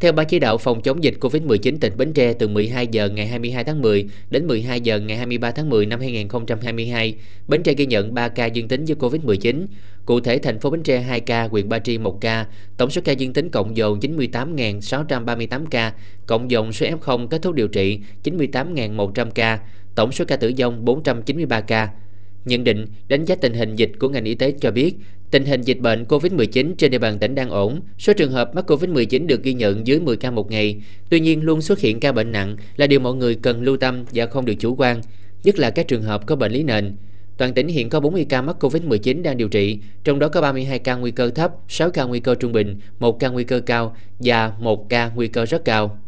Theo Ban chỉ đạo phòng chống dịch COVID-19 tỉnh Bến Tre từ 12 giờ ngày 22 tháng 10 đến 12 giờ ngày 23 tháng 10 năm 2022, Bến Tre ghi nhận 3 ca dương tính với COVID-19. Cụ thể, thành phố Bến Tre 2 ca, huyện Ba Tri 1 ca. Tổng số ca dương tính cộng dồn 98.638 ca, cộng dồn số F0 kết thúc điều trị 98.100 ca, tổng số ca tử vong 493 ca. Nhận định đánh giá tình hình dịch của ngành y tế cho biết, Tình hình dịch bệnh COVID-19 trên địa bàn tỉnh đang ổn, số trường hợp mắc COVID-19 được ghi nhận dưới 10 ca một ngày. Tuy nhiên, luôn xuất hiện ca bệnh nặng là điều mọi người cần lưu tâm và không được chủ quan, nhất là các trường hợp có bệnh lý nền. Toàn tỉnh hiện có 40 ca mắc COVID-19 đang điều trị, trong đó có 32 ca nguy cơ thấp, 6 ca nguy cơ trung bình, 1 ca nguy cơ cao và 1 ca nguy cơ rất cao.